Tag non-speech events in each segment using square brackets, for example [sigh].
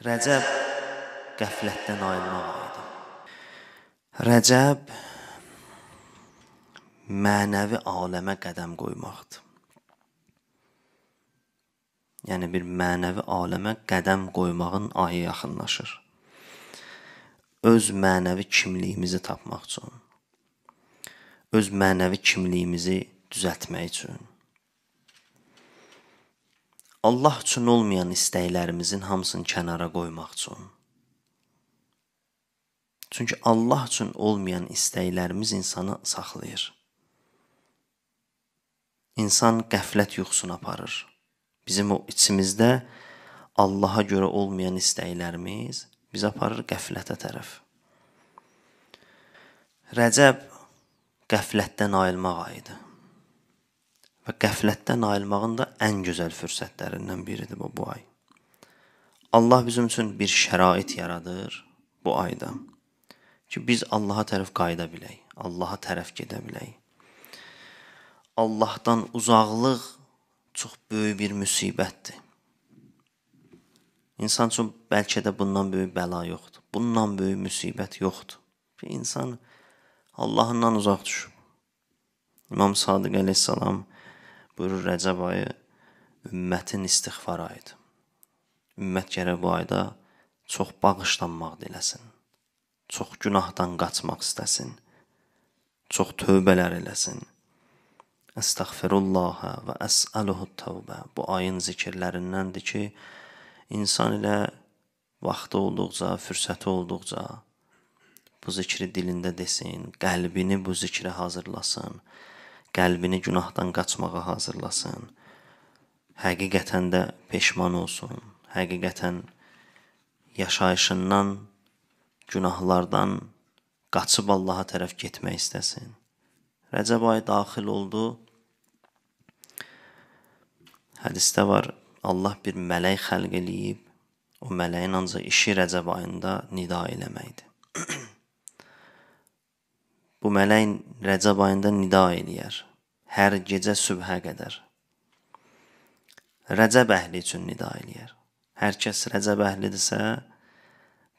Rəcəb qəflətdən ayılmaq idi. Rəcəb mənəvi aləmə qədəm qoymaqdır. Yəni bir mənəvi aləmə qədəm qoymağın ayı yaxınlaşır. Öz mənəvi kimliyimizi tapmaq üçün, öz mənəvi kimliyimizi düzəltmək üçün Allah üçün olmayan istəklərimizin hamısını kənara qoymaq üçün. Çünki Allah üçün olmayan istəklərimiz insanı saxlayır. İnsan qəflət yuxusuna aparır. Bizim o içimizdə Allaha görə olmayan istəklərimiz bizi aparır qəflətə tərəf. Rəcəb qəflətdən ayılmaq ayıdır. Və qəflətdən ayılmağın da ən gözəl fürsətlərindən biridir bu bu ay. Allah bizim üçün bir şərait yaradır bu ayda ki, biz Allaha tərəf qayıda bilək, Allaha tərəf gedə bilək. Allahdan uzaqlıq çox böyük bir müsibətdir. İnsan üçün bəlkə də bundan böyük bəla yoxdur. Bundan böyük müsibət yoxdur. Bir insan Allahından uzaq düşüb. İmam Sadiq əleyhissalam buyurur Rəcəb ayı ümmətin istighfar ayıdır. Ümmət gərək bu ayda çox bağışlanmaq diləsin. Çox günahdan qaçmaq istəsin. Çox tövbələr eləsin. Əstəğfirullah və əs'aluhu təvbə. Bu ayın zikirlərindəndir ki, insan ilə vaxtı olduqca, fürsəti olduqca bu zikri dilində desin, qəlbini bu zikrə hazırlasın qəlbini günahdan qaçmağa hazırlasın. Həqiqətən də peşman olsun. Həqiqətən yaşayışından, günahlardan qaçıb Allaha tərəf getmək istəsin. Rəcəb ayı daxil oldu. Hədisdə var, Allah bir mələk xəlq eləyib, o mələyin ancaq işi Rəcəb ayında nida eləməkdir. [clears throat] Bu mələk Rəcəb ayında nida eləyər. Hər gecə sübhə qədər. Rəcəb əhli üçün nida eləyər. Hər kəs Rəcəb əhlidirsə,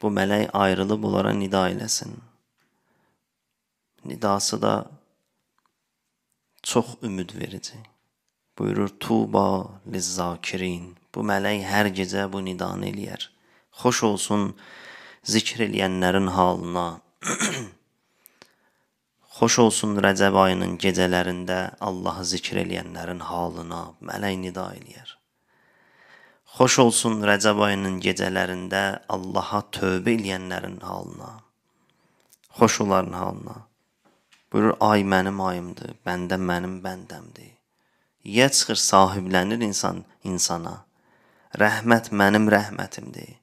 bu mələk ayrılıb onlara nida eləsin. Nidası da çox ümid verici. Buyurur Tuba lizzakirin. Bu mələk hər gecə bu nidanı eləyər. Xoş olsun zikr eləyənlərin halına. [clears throat] Xoş olsun Rəcəb ayının gecələrində Allahı zikr eləyənlərin halına mələk nida eləyər. Xoş olsun Rəcəb ayının gecələrində Allaha tövbə eləyənlərin halına. Xoş onların halına. Buyurur, ay mənim ayımdır, bəndə mənim bəndəmdir. Yə çıxır sahiblənir insan insana. Rəhmət mənim rəhmətimdir.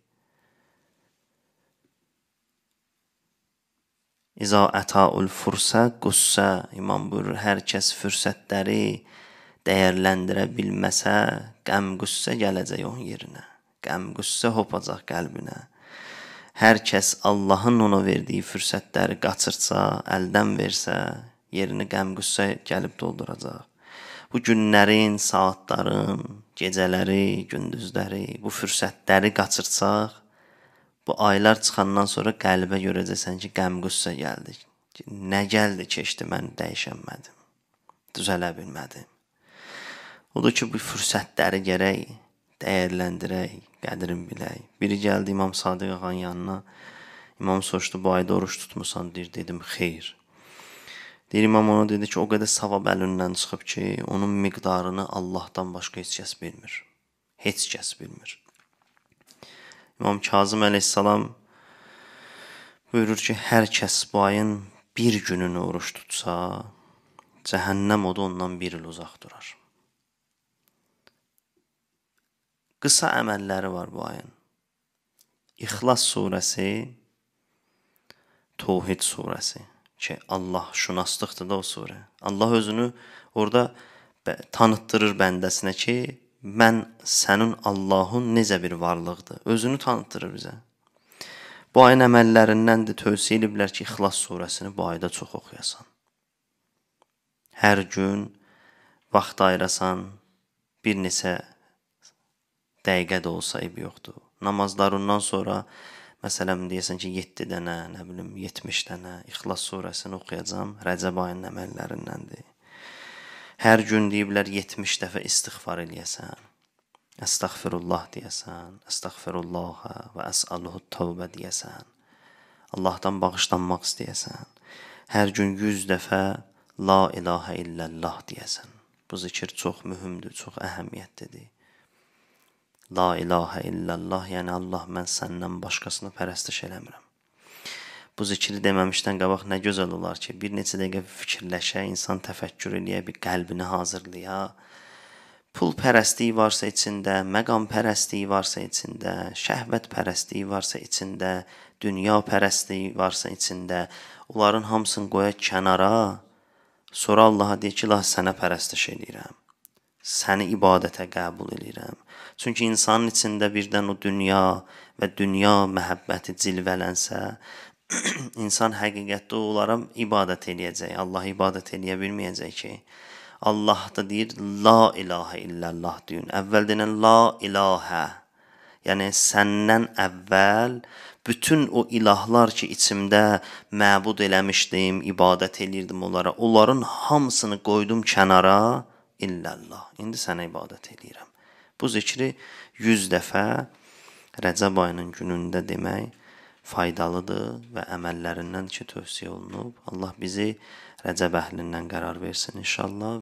İza ətaul fursə qussə İmam buyurur, hər kəs fürsətləri dəyərləndirə bilməsə, qəm qüssə gələcək onun yerinə. Qəm qüssə hopacaq qəlbinə. Hər kəs Allahın ona verdiyi fürsətləri qaçırsa, əldən versə, yerini qəm qüssə gəlib dolduracaq. Bu günlərin, saatların, gecələri, gündüzləri, bu fürsətləri qaçırsaq, Bu aylar çıxandan sonra qəlbə görəcəksən ki, qəm-qüssə gəldi. Nə gəldi keçdi, mən dəyişənmədim. Düzələ bilmədim. Odur ki, bu fürsətləri gərək dəyərləndirək, qədrin bilək. Biri gəldi İmam Sadiq ağanın yanına. İmam soruşdu, "Bu ayda oruç tutmusan?" deyir, dedim, "Xeyr." Deyir İmam ona dedi ki, o qədər savab əlindən çıxıb ki, onun miqdarını Allahdan başqa heç kəs bilmir. Heç kəs bilmir. İmam Kazım əleyhissalam buyurur ki, hər kəs bu ayın bir gününü oruç tutsa, cəhənnəm odu ondan bir il uzaq durar. Qısa əməlləri var bu ayın. İxlas surəsi, Tohid surəsi ki, Allah şünaslıqdır da o surə. Allah özünü orada tanıtdırır bəndəsinə ki, mən sənin Allahın necə bir varlıqdır. Özünü tanıtdırır bizə. Bu ayın əməllərindəndir tövsiyə ediblər ki, İxlas surəsini bu ayda çox oxuyasan. Hər gün vaxt ayırasan, bir neçə dəqiqə də olsa eyb yoxdur. Namazlarından sonra məsələn deyəsən ki, 7 dənə, nə bilim, 70 dənə İxlas surəsini oxuyacam, Rəcəb ayının əməllərindəndir. Hər gün deyiblər 70 dəfə istighfar eləyəsən. Əstəğfirullah deyəsən, əstəğfirullaha və əs'aluhu tövbə deyəsən. Allahdan bağışlanmaq istəyəsən. Hər gün 100 dəfə la ilahə illallah deyəsən. Bu zikir çox mühümdür, çox əhəmiyyətlidir. La ilahə illallah, yəni Allah mən səndən başqasını pərəstiş eləmirəm. Bu zikri deməmişdən qabaq nə gözəl olar ki, bir neçə dəqiqə fikirləşə, insan təfəkkür eləyə, bir qəlbini hazırlaya. Pul pərəstliyi varsa içində, məqam pərəstliyi varsa içində, şəhvət pərəstliyi varsa içində, dünya pərəstliyi varsa içində, onların hamısını qoya kənara. Sonra Allaha deyir ki, "La sənə pərəstiş edirəm. Səni ibadətə qəbul edirəm." Çünki insanın içində birdən o dünya və dünya məhəbbəti cilvələnsə, [clears throat] insan həqiqətdə onlara ibadət eləyəcək. Allah ibadət eləyə bilməyəcək ki. Allah da deyir la ilahə illallah deyin. Əvvəl deyən la ilahə. Yəni səndən əvvəl bütün o ilahlar ki, içimdə məbud eləmişdim, ibadət elirdim onlara. Onların hamısını qoydum kənara illallah. İndi sənə ibadət eləyirəm. Bu zikri 100 dəfə Rəcəb ayının günündə demək faydalıdır və əməllərindən ki tövsiyə olunub. Allah bizi Rəcəb əhlindən qərar versin inşallah